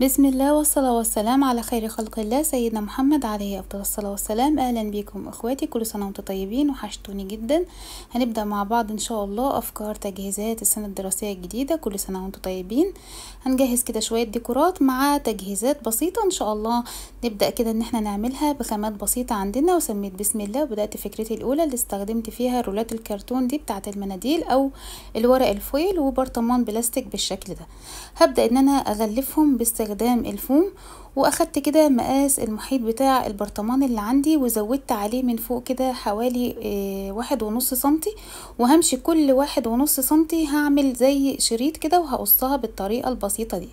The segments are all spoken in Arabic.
بسم الله والصلاة والسلام على خير خلق الله سيدنا محمد عليه أفضل الصلاة والسلام أهلا بكم إخواتي كل سنة وأنتم طيبين وحشتوني جدا هنبدأ مع بعض إن شاء الله أفكار تجهيزات السنة الدراسية الجديدة كل سنة وأنتم طيبين هنجهز كده شوية ديكورات مع تجهيزات بسيطة إن شاء الله نبدأ كده إن احنا نعملها بخامات بسيطة عندنا وسميت بسم الله وبدأت فكرتي الأولى اللي استخدمت فيها رولات الكرتون دي بتاعة المناديل أو الورق الفويل وبرطمان بلاستيك بالشكل ده هبدأ إن أنا أغلفهم باستخدام باستخدام الفوم واخدت كده مقاس المحيط بتاع البرطمان اللي عندي وزودت عليه من فوق كده حوالي آه، واحد ونص سنتي وهمشي كل واحد ونص سنتي هعمل زي شريط كده وهقصها بالطريقة البسيطة دي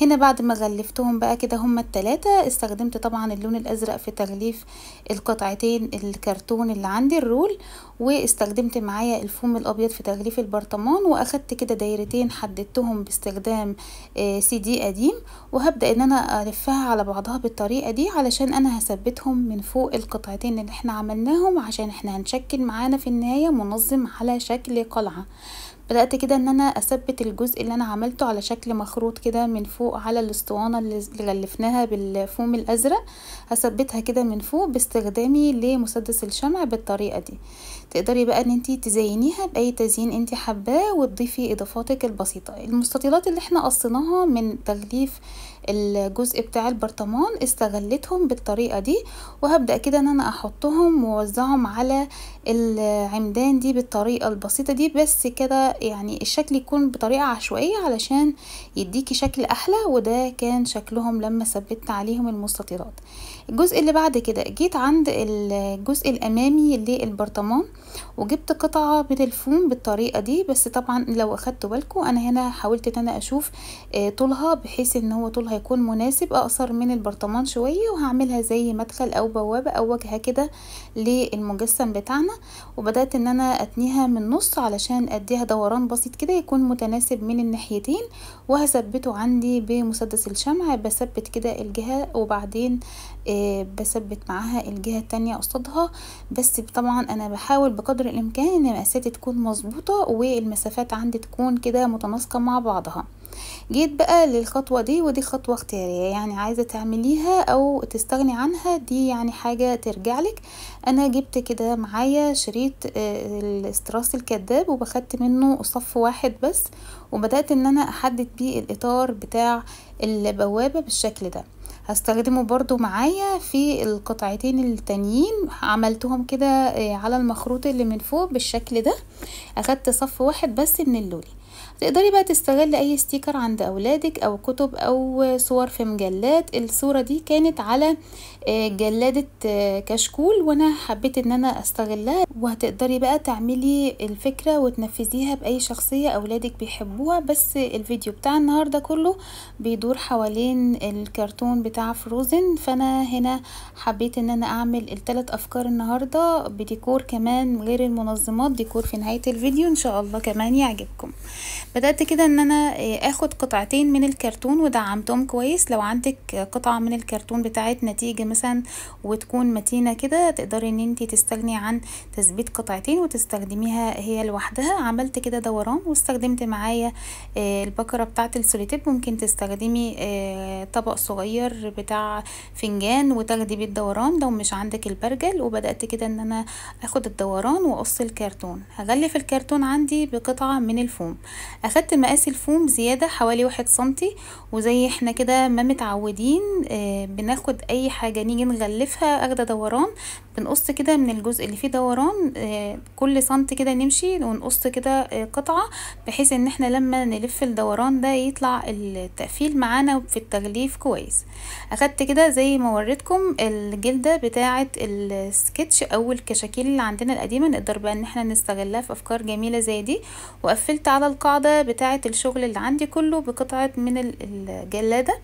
هنا بعد ما غلفتهم بقى كده هما التلاتة استخدمت طبعا اللون الازرق في تغليف القطعتين الكرتون اللي عندي الرول واستخدمت معايا الفوم الابيض في تغليف البرطمان واخدت كده دايرتين حددتهم باستخدام آه، سي دي قديم وهبدا ان انا الفها على بعضها بالطريقه دي علشان انا هثبتهم من فوق القطعتين اللي احنا عملناهم عشان احنا هنشكل معانا في النهايه منظم على شكل قلعه بدأت كده ان انا اثبت الجزء اللي انا عملته على شكل مخروط كده من فوق على الاسطوانة اللي غلفناها بالفوم الازرق هثبتها كده من فوق باستخدامي لمسدس الشمع بالطريقة دي تقدري بقى ان انتي تزينيها باي تزيين انتي حباه وتضيفي اضافاتك البسيطه المستطيلات اللي احنا قصيناها من تغليف الجزء بتاع البرطمان استغلتهم بالطريقة دي وهبدأ كده ان انا احطهم ووزعهم على العمدان دي بالطريقة البسيطة دي بس كده يعني الشكل يكون بطريقة عشوائية علشان يديكي شكل احلى وده كان شكلهم لما ثبتت عليهم المستطيلات الجزء اللي بعد كده جيت عند الجزء الامامي للبرطمان وجبت قطعة من الفوم بالطريقة دي بس طبعا لو اخدتوا بالكم انا هنا حاولت ان انا اشوف آه، طولها بحيث ان هو طولها هيكون مناسب اقصر من البرطمان شوية وهعملها زي مدخل او بوابة او وجهة كده للمجسم بتاعنا وبدأت ان انا اتنيها من النص علشان اديها دوران بسيط كده يكون متناسب من الناحيتين وهثبته عندي بمسدس الشمع بثبت كده الجهة وبعدين آه، بثبت معاها الجهة التانية قصادها بس طبعا انا بحاول بقدر الامكان ان مقاساتي تكون مظبوطة والمسافات عندي تكون كده متناسقة مع بعضها جيت بقى للخطوة دي ودي خطوة اختيارية يعني عايزة تعمليها او تستغني عنها دي يعني حاجة ترجعلك انا جبت كده معايا شريط آه، الاستراس الكذاب وبخدت منه صف واحد بس وبدأت ان انا احدد بيه الاطار بتاع البوابة بالشكل ده هستخدمه برضو معايا في القطعتين التانيين عملتهم كده آه، على المخروط اللي من فوق بالشكل ده اخدت صف واحد بس من اللولي تقدري بقى تستغل اي ستيكر عند اولادك او كتب او صور في مجلات الصورة دي كانت على آه، جلادة آه، كشكول وانا حبيت ان انا استغلها وهتقدري بقى تعملي الفكرة وتنفذيها باي شخصية اولادك بيحبوها بس الفيديو بتاع النهاردة كله بيدور حوالين الكرتون بتاع فروزن فانا هنا حبيت ان انا اعمل التلات افكار النهاردة بديكور كمان غير المنظمات ديكور في نهاية الفيديو ان شاء الله كمان يعجبكم بدأت كده ان انا آه، اخد قطعتين من الكرتون ودعمتهم كويس لو عندك آه، قطعة من الكرتون بتاعت نتيجة مثلا وتكون متينة كده تقدري ان انت تستغني عن تثبيت قطعتين وتستخدميها هي لوحدها عملت كده دوران واستخدمت معايا آه، البكرة بتاعت السوليتيب ممكن تستخدمي طبق صغير بتاع فنجان وتاخدي بيه الدوران لو مش عندك البرجل وبدأت كده ان انا اخد الدوران واقص الكرتون هغلف الكرتون عندي بقطعة من الفوم اخدت مقاس الفوم زيادة حوالي واحد سنتي وزي احنا كده ما متعودين آه، بناخد اي حاجة نيجي نغلفها اخده دوران بنقص كده من الجزء اللي فيه دوران آه، كل سنتي كده نمشي ونقص كده آه، قطعة بحيث ان احنا لما نلف الدوران ده يطلع التقفيل معانا في التغليف كويس اخدت كده زي ما وريتكم الجلدة بتاعة السكتش او الكشاكيل اللي عندنا القديمة نقدر بقى ان احنا نستغلها في افكار جميلة زي دي وقفلت على القاعدة العمودة بتاعة الشغل اللي عندي كله بقطعة من الجلادة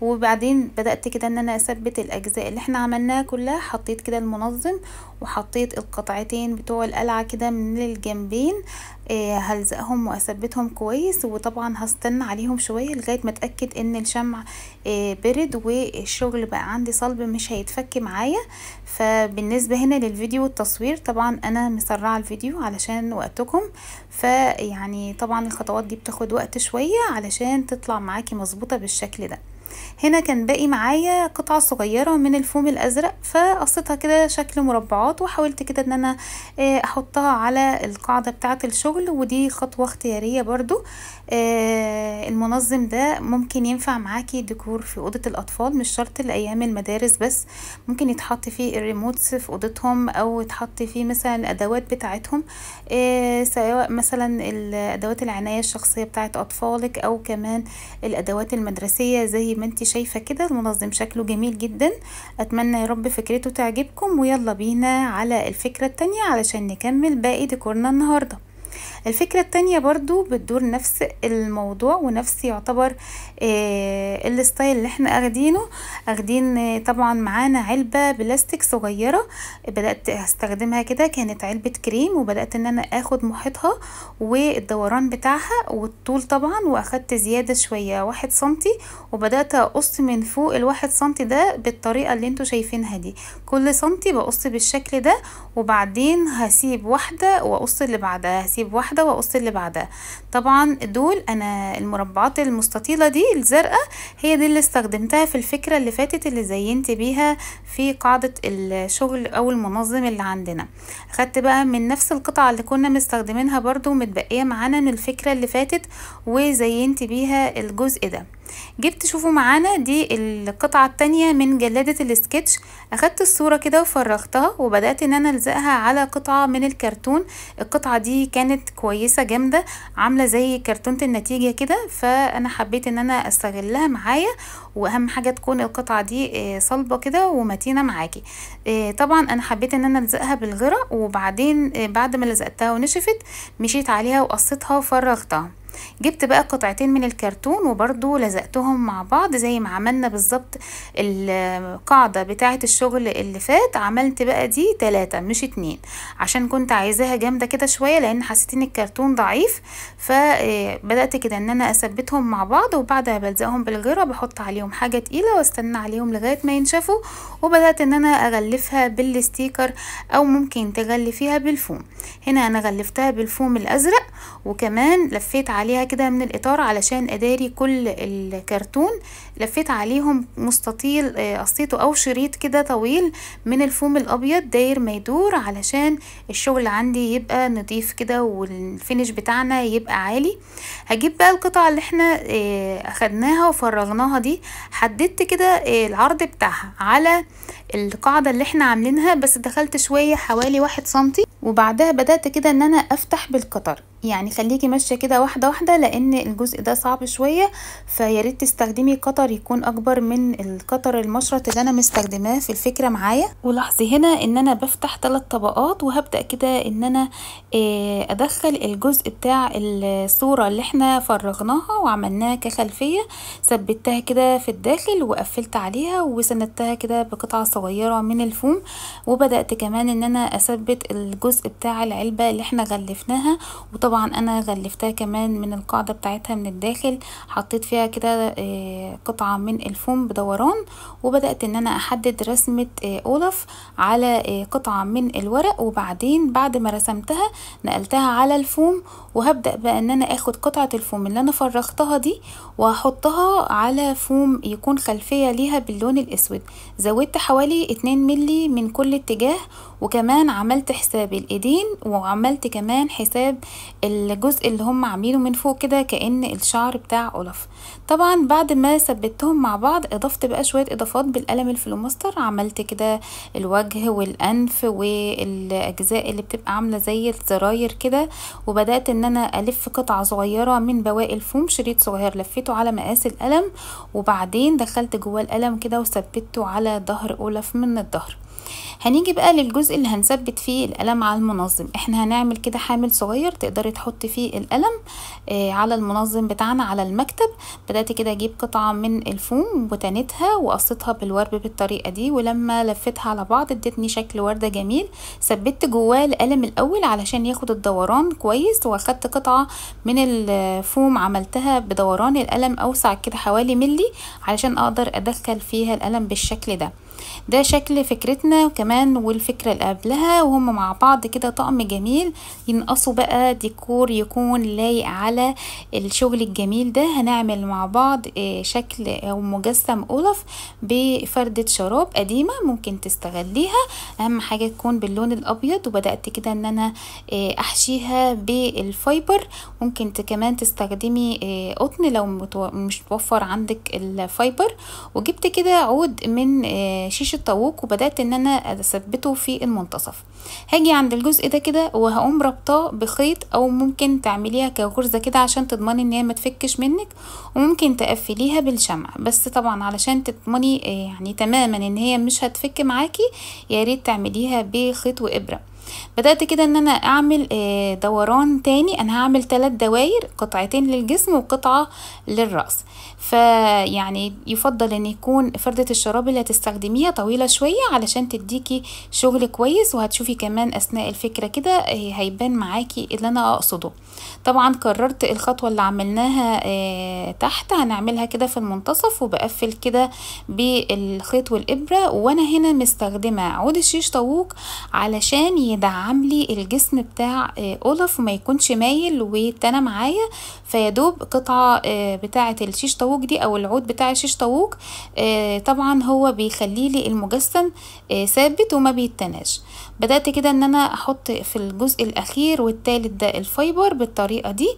وبعدين بدأت كده ان انا اثبت الاجزاء اللي احنا عملناها كلها حطيت كده المنظم وحطيت القطعتين بتوع القلعة كده من الجنبين آه، هلزقهم واثبتهم كويس وطبعا هستنى عليهم شوية لغاية ما اتأكد ان الشمع آه، برد والشغل بقى عندي صلب مش هيتفك معايا فبالنسبة هنا للفيديو التصوير طبعا انا مسرعة الفيديو علشان وقتكم فيعني طبعا الخطوات دي بتاخد وقت شوية علشان تطلع معاكي مظبوطة بالشكل ده هنا كان باقي معايا قطعة صغيرة من الفوم الازرق فقصتها كده شكل مربعات وحاولت كده ان انا آه، احطها على القاعدة بتاعة الشغل ودي خطوة اختيارية برضو آه، المنظم ده ممكن ينفع معاكي ديكور في اوضة الاطفال مش شرط لايام المدارس بس ممكن يتحط فيه الريموتس في اوضتهم او يتحط فيه مثلا الادوات بتاعتهم آه، سواء مثلا الادوات العناية الشخصية بتاعت اطفالك او كمان الادوات المدرسية زي ما انت شايفة كده المنظم شكله جميل جدا اتمنى يا رب فكرته تعجبكم ويلا بينا على الفكرة التانية علشان نكمل باقي ديكورنا النهاردة الفكرة التانية برضو بتدور نفس الموضوع ونفس يعتبر آه، الستايل اللي احنا اخدينه اخدين آه، طبعا معانا علبة بلاستيك صغيرة بدأت استخدمها كده كانت علبة كريم وبدأت ان انا اخد محيطها والدوران بتاعها والطول طبعا واخدت زيادة شوية واحد سنتي وبدأت اقص من فوق الواحد سنتي ده بالطريقة اللي انتوا شايفينها دي كل سنتي بقص بالشكل ده وبعدين هسيب واحدة واقص اللي بعدها هسيب اجيب واحدة واقص اللي بعدها طبعا دول انا المربعات المستطيلة دي الزرقاء هي دي اللي استخدمتها في الفكرة اللي فاتت اللي زينت بيها في قاعدة الشغل او المنظم اللي عندنا خدت بقى من نفس القطعة اللي كنا مستخدمينها برضو متبقية معانا من الفكرة اللي فاتت وزينت بيها الجزء ده جبت شوفوا معانا دي القطعة التانية من جلادة الاسكتش اخدت الصورة كده وفرغتها وبدأت ان انا الزقها على قطعة من الكرتون القطعة دي كانت كويسة جامدة عاملة زي كرتونة النتيجة كده فانا حبيت ان انا استغلها معايا واهم حاجة تكون القطعة دي آه، صلبة كده ومتينة معاكي آه، طبعا انا حبيت ان انا الزقها بالغرق وبعدين آه، بعد ما لزقتها ونشفت مشيت عليها وقصيتها وفرغتها جبت بقى قطعتين من الكرتون وبرضو لزقتهم مع بعض زي ما عملنا بالظبط القاعدة بتاعة الشغل اللي فات عملت بقى دي تلاتة مش اتنين عشان كنت عايزاها جامدة كده شوية لان حسيت ان الكرتون ضعيف فبدأت آه، كده ان انا اثبتهم مع بعض وبعدها بلزقهم بالغيرة بحط عليهم حاجة تقيلة واستنى عليهم لغاية ما ينشفوا وبدأت ان انا اغلفها بالستيكر او ممكن تغلفيها بالفوم هنا انا غلفتها بالفوم الازرق وكمان لفيت عليها عليها كده من الإطار علشان أداري كل الكرتون لفيت عليهم مستطيل آه، قصيته أو شريط كده طويل من الفوم الأبيض داير ما يدور علشان الشغل عندي يبقى نضيف كده والفينش بتاعنا يبقى عالي هجيب بقى القطع اللي احنا آه، أخدناها وفرغناها دي حددت كده آه، العرض بتاعها على القاعدة اللي احنا عاملينها بس دخلت شوية حوالي واحد سنتي وبعدها بدأت كده ان انا افتح بالقطر يعني خليكي ماشيه كده واحده واحده لان الجزء ده صعب شويه فياريت تستخدمي قطر يكون اكبر من القطر المشرط اللي انا مستخدماه في الفكره معايا ولاحظي هنا ان انا بفتح ثلاث طبقات وهبدا كده ان انا آه، ادخل الجزء بتاع الصوره اللي احنا فرغناها وعملناها كخلفيه ثبتها كده في الداخل وقفلت عليها وسندتها كده بقطعه صغيره من الفوم وبدات كمان ان انا اثبت الجزء بتاع العلبه اللي احنا غلفناها وطبعا طبعا انا غلفتها كمان من القاعدة بتاعتها من الداخل حطيت فيها كده آه، قطعة من الفوم بدوران وبدأت ان انا احدد رسمة آه، اولف على آه، قطعة من الورق وبعدين بعد ما رسمتها نقلتها على الفوم وهبدأ بقى ان انا اخد قطعة الفوم اللي انا فرغتها دي واحطها على فوم يكون خلفية ليها باللون الاسود زودت حوالي اتنين مللي من كل اتجاه وكمان عملت حساب الايدين وعملت كمان حساب الجزء اللي هم عاملينه من فوق كده كأن الشعر بتاع أولف طبعا بعد ما ثبتهم مع بعض اضفت بقى شوية اضافات بالقلم الفلوماستر عملت كده الوجه والانف والاجزاء اللي بتبقى عاملة زي الزراير كده وبدأت ان انا الف قطعة صغيرة من بواقي الفوم شريط صغير لفيته على مقاس القلم وبعدين دخلت جوه القلم كده وثبته على ظهر أولف من الظهر هنيجي بقى للجزء اللي هنثبت فيه القلم على المنظم احنا هنعمل كده حامل صغير تقدري تحطي فيه القلم آه على المنظم بتاعنا على المكتب بدأت كده اجيب قطعة من الفوم وتنتها وقصيتها بالورب بالطريقة دي ولما لفتها على بعض ادتني شكل وردة جميل ثبت جواه القلم الاول علشان ياخد الدوران كويس واخدت قطعة من الفوم عملتها بدوران القلم اوسع كده حوالي ملي علشان اقدر ادخل فيها القلم بالشكل ده ده شكل فكرتنا وكمان كمان والفكرة اللي قبلها وهم مع بعض كده طقم جميل ينقصوا بقى ديكور يكون لايق على الشغل الجميل ده هنعمل مع بعض آه، شكل او مجسم اولف بفردة شراب قديمة ممكن تستغليها اهم حاجة تكون باللون الابيض وبدأت كده ان انا آه، احشيها بالفايبر ممكن كمان تستخدمي آه، قطن لو مش متوفر عندك الفايبر وجبت كده عود من شيشة طاووق وبدأت ان انا اثبته في المنتصف هاجي عند الجزء ده كده وهقوم ربطاه بخيط او ممكن تعمليها كغرزة كده عشان تضمني ان هي ما تفكش منك وممكن تقفليها بالشمع بس طبعا علشان تضمني آه، يعني تماما ان هي مش هتفك معاكي يا ريت تعمليها بخيط وابره بدأت كده ان انا اعمل آه، دوران تاني انا هعمل ثلاث دواير قطعتين للجسم وقطعة للرأس فيعني يفضل ان يكون فردة الشراب اللي هتستخدميها طويلة شوية علشان تديكي شغل كويس وهتشوفي كمان اثناء الفكرة كده آه، هيبان معاكي اللي انا اقصده طبعا كررت الخطوة اللي عملناها آه، تحت هنعملها كده في المنتصف وبقفل كده بالخيط والابرة وانا هنا مستخدمة عود الشيش طاووق علشان يدعم لي الجسم بتاع آه، اولف وما يكونش مايل والتانى معايا فيدوب قطعه آه، بتاعه الشيش طاووق دي او العود بتاع الشيش طاووق آه، طبعا هو بيخلي لي المجسم ثابت وما بيتناش بدات كده ان انا احط في الجزء الاخير والثالث ده الفايبر بالطريقه دي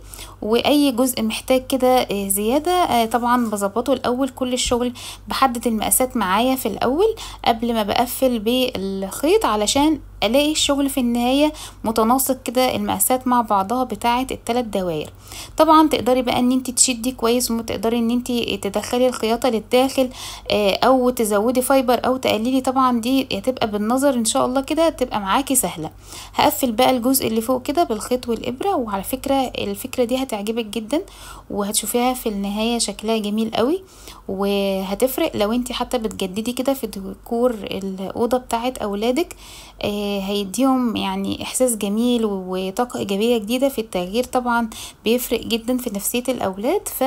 واي جزء محتاج كده آه، زياده آه، طبعا بظبطه الاول كل الشغل بحدد المقاسات معايا في الاول قبل ما بقفل بالخيط علشان الاقي الشغل في النهايه متناسق كده المقاسات مع بعضها بتاعه الثلاث دواير طبعا تقدري بقى ان انت تشدي كويس وتقدري ان انت تدخلي الخياطه للداخل آه، او تزودي فايبر او تقللي طبعا دي هتبقى بالنظر ان شاء الله كده تبقى معاكي سهله هقفل بقى الجزء اللي فوق كده بالخيط والابره وعلى فكره الفكره دي هتعجبك جدا وهتشوفيها في النهاية شكلها جميل قوي وهتفرق لو انت حتى بتجددي كده في ديكور الأوضة بتاعه أولادك آه، هيديهم يعني إحساس جميل وطاقة إيجابية جديدة في التغيير طبعا بيفرق جدا في نفسية الأولاد ف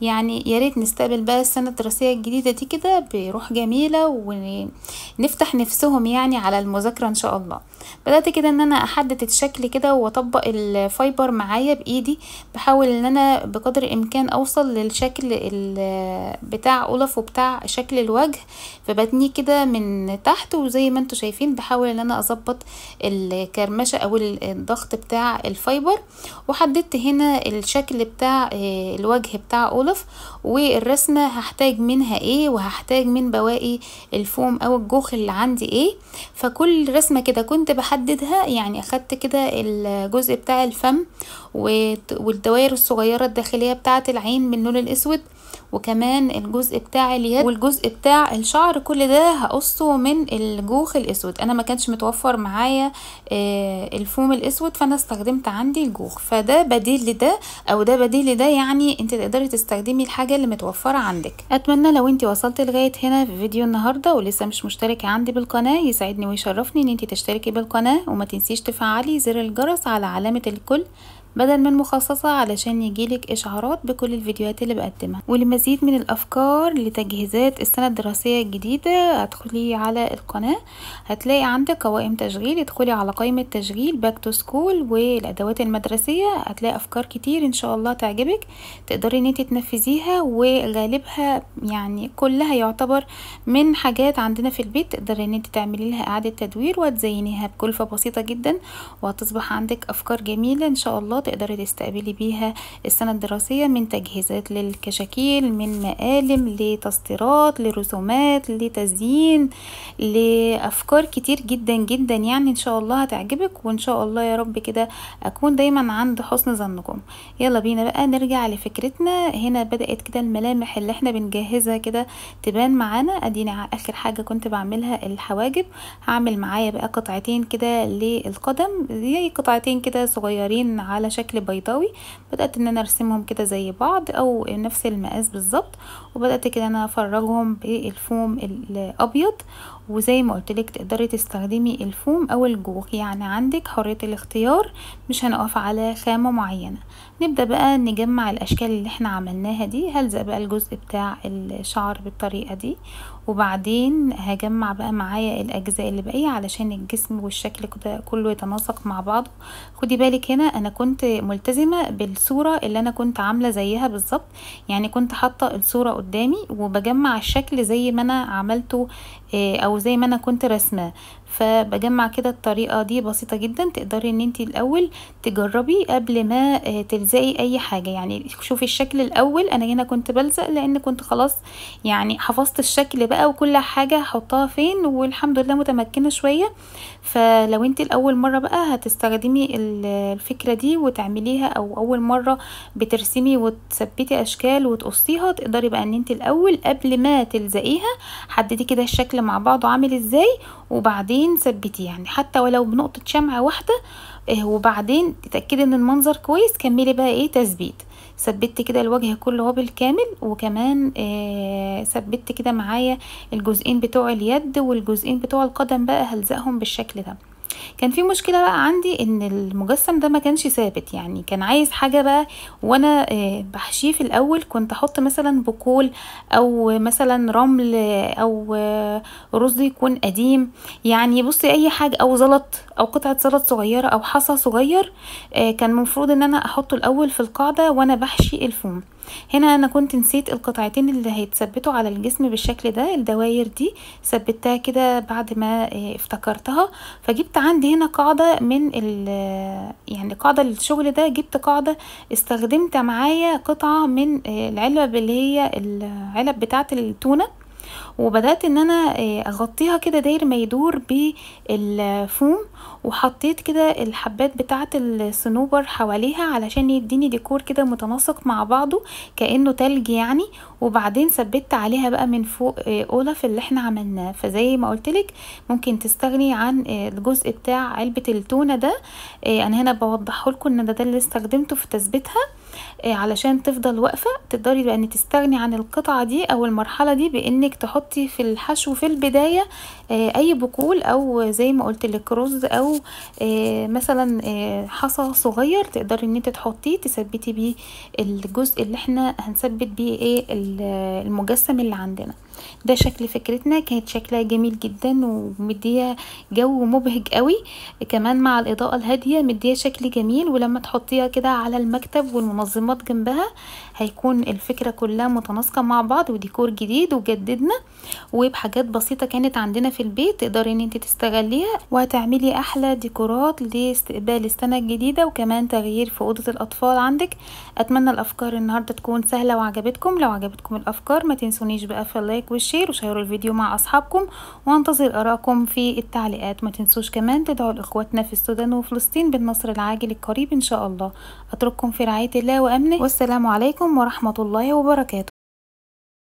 يعني يا ريت نستقبل بقى السنة الدراسية الجديدة دي كده بروح جميلة ونفتح نفسهم يعني على المذاكرة إن شاء الله بدأت كده ان انا احدد الشكل كده واطبق الفايبر معايا بايدي بحاول ان انا بقدر الامكان اوصل للشكل بتاع اولف وبتاع شكل الوجه فبتنيه كده من تحت وزي ما انتم شايفين بحاول ان انا اظبط الكرمشة او الضغط بتاع الفايبر وحددت هنا الشكل بتاع آه، الوجه بتاع اولف والرسمة هحتاج منها ايه وهحتاج من بواقي الفوم او الجوخ اللي عندي ايه فكل رسمة كده كنت كنت بحددها يعني اخدت كده الجزء بتاع الفم والدوائر الصغيرة الداخلية بتاعة العين من اللون الاسود وكمان الجزء بتاع اليد والجزء بتاع الشعر كل ده هقصه من الجوخ الاسود انا ما كانش متوفر معايا آه، الفوم الاسود فانا استخدمت عندي الجوخ فده بديل لده او ده بديل لده يعني انت تقدري تستخدمي الحاجه اللي متوفره عندك اتمنى لو انت وصلت لغايه هنا في فيديو النهارده ولسه مش مشتركه عندي بالقناه يسعدني ويشرفني ان انت تشتركي بالقناه وما تنسيش تفعلي زر الجرس على علامه الكل بدل من مخصصة علشان يجيلك إشعارات بكل الفيديوهات اللي بقدمها ولمزيد من الأفكار لتجهيزات السنة الدراسية الجديدة هتدخلي على القناة هتلاقي عندك قوائم تشغيل ادخلي على قائمة تشغيل باك تو سكول والأدوات المدرسية هتلاقي أفكار كتير إن شاء الله تعجبك تقدري إن انت تنفذيها وغالبها يعني كلها يعتبر من حاجات عندنا في البيت تقدري ان انت تعملي لها إعادة تدوير وتزينيها بكلفة بسيطة جدا وهتصبح عندك أفكار جميلة إن شاء الله تقدري تستقبلي بيها السنة الدراسية من تجهيزات للكشاكيل من مقالم لتسطيرات لرسومات لتزيين لأفكار كتير جدا جدا يعني إن شاء الله هتعجبك وإن شاء الله يا رب كده أكون دايما عند حسن ظنكم يلا بينا بقى نرجع لفكرتنا هنا بدأت كده الملامح اللي احنا بنجهزها كده تبان معانا أديني اخر حاجه كنت بعملها الحواجب هعمل معايا بقى قطعتين كده للقدم زي قطعتين كده صغيرين على شكل بيضاوي بدأت ان انا ارسمهم كده زي بعض او نفس المقاس بالظبط وبدأت كده أنا افرغهم بالفوم الأبيض وزي ما قلتلك تقدري تستخدمي الفوم أو الجوك يعني عندك حرية الاختيار مش هنقف على خامة معينة نبدأ بقى نجمع الأشكال اللي احنا عملناها دي هلزق بقى الجزء بتاع الشعر بالطريقة دي وبعدين هجمع بقى معايا الأجزاء اللي باقية علشان الجسم والشكل كده كله يتناسق مع بعضه خدي بالك هنا أنا كنت ملتزمة بالصورة اللي أنا كنت عاملة زيها بالظبط يعني كنت حاطة الصورة قدام قدامي وبجمع الشكل زي ما انا عملته آه، او زي ما انا كنت رسماه فبجمع كده الطريقة دي بسيطة جدا تقدري ان انت الاول تجربي قبل ما آه، تلزقي اي حاجة يعني شوفي الشكل الاول انا هنا كنت بلزق لان كنت خلاص يعني حفظت الشكل بقى وكل حاجة هحطها فين والحمد لله متمكنة شوية فلو انت الاول مرة بقى هتستخدمي الفكرة دي وتعمليها او اول مرة بترسمي وتثبتي اشكال وتقصيها تقدري بقى ان انت الاول قبل ما تلزقيها حددي كده الشكل مع بعضه عامل ازاي وبعدين عايزين ثبتيه يعني حتى ولو بنقطه شمعه واحده آه وبعدين تتاكدي ان المنظر كويس كملي بقى ايه تثبيت ثبت كده الوجه كله هو بالكامل وكمان ثبت آه كده معايا الجزئين بتوع اليد والجزئين بتوع القدم بقى هلزقهم بالشكل ده كان في مشكله بقى عندي ان المجسم ده ما كانش ثابت يعني كان عايز حاجه بقى وانا آه، بحشيه في الاول كنت احط مثلا بكول او مثلا رمل او آه، رز يكون قديم يعني بصي اي حاجه او زلط او قطعه زلط صغيره او حصى صغير آه، كان المفروض ان انا احطه الاول في القاعده وانا بحشي الفوم هنا انا كنت نسيت القطعتين اللي هيتثبتوا على الجسم بالشكل ده الدواير دي ثبتها كده بعد ما آه، افتكرتها فجبت عندي هنا قاعده من آه، يعني قاعده للشغل ده جبت قاعده استخدمت معايا قطعه من آه، العلب اللي هي العلب بتاعه التونه وبدات ان انا آه، اغطيها كده داير ما يدور بالفوم وحطيت كده الحبات بتاعه الصنوبر حواليها علشان يديني ديكور كده متناسق مع بعضه كانه تلج يعني وبعدين ثبت عليها بقى من فوق آه، اولف اللي احنا عملناه فزي ما قلتلك ممكن تستغني عن آه، الجزء بتاع علبه التونه ده انا هنا بوضحه لكم ان ده, ده اللي استخدمته في تثبيتها آه، علشان تفضل واقفة تقدري بقى ان تستغني عن القطعة دي او المرحلة دي بانك تحطي في الحشو في البداية آه، اي بقول او زي ما قلت الكروز رز او آه، مثلا حصى صغير تقدري ان انت تحطيه تثبتي بيه الجزء اللي احنا هنثبت بيه ايه المجسم اللي عندنا ده شكل فكرتنا كانت شكلها جميل جدا ومديها جو مبهج قوي كمان مع الاضاءة الهادية مديها شكل جميل ولما تحطيها كده على المكتب والمنظمة الصمات جنبها هيكون الفكرة كلها متناسقة مع بعض وديكور جديد وجددنا وبحاجات بسيطة كانت عندنا في البيت تقدري ان انت تستغليها وهتعملي احلى ديكورات لاستقبال السنة الجديدة وكمان تغيير في اوضة الاطفال عندك اتمنى الافكار النهاردة تكون سهلة وعجبتكم لو عجبتكم الافكار ما تنسونيش بقى في اللايك والشير وشيروا الفيديو مع اصحابكم وانتظر ارائكم في التعليقات ما تنسوش كمان تدعوا لاخواتنا في السودان وفلسطين بالنصر العاجل القريب ان شاء الله اترككم في رعاية الله وأمنه والسلام عليكم ورحمة الله وبركاته